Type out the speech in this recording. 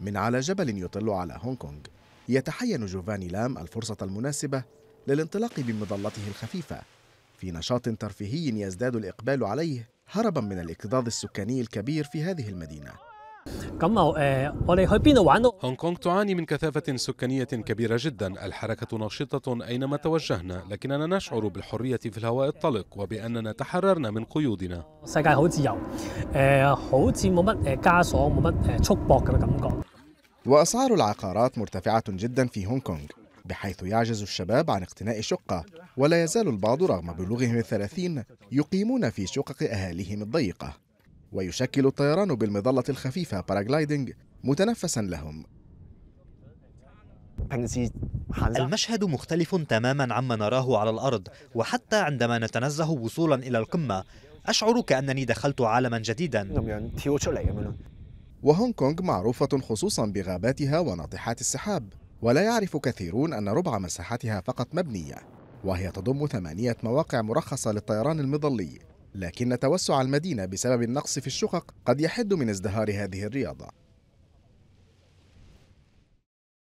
من على جبل يطل على هونغ كونغ يتحين جوفاني لام الفرصة المناسبة للانطلاق بمظلته الخفيفة في نشاط ترفيهي يزداد الإقبال عليه هربا من الاكتظاظ السكاني الكبير في هذه المدينة آه، هونغ كونغ تعاني من كثافة سكانية كبيرة جدا الحركة نشطة أينما توجهنا لكننا نشعر بالحرية في الهواء الطلق وبأننا تحررنا من قيودنا وأسعار العقارات مرتفعة جدا في هونغ كونغ بحيث يعجز الشباب عن اقتناء شقة ولا يزال البعض رغم بلوغهم الثلاثين يقيمون في شقق أهاليهم الضيقة ويشكل الطيران بالمظلة الخفيفة باراجلايدنج متنفسا لهم المشهد مختلف تماما عما نراه على الأرض وحتى عندما نتنزه وصولا إلى القمة أشعر كأنني دخلت عالما جديدا وهونغ كونغ معروفة خصوصا بغاباتها وناطحات السحاب ولا يعرف كثيرون أن ربع مساحتها فقط مبنية وهي تضم ثمانية مواقع مرخصة للطيران المظلي لكن توسع المدينة بسبب النقص في الشقق قد يحد من ازدهار هذه الرياضة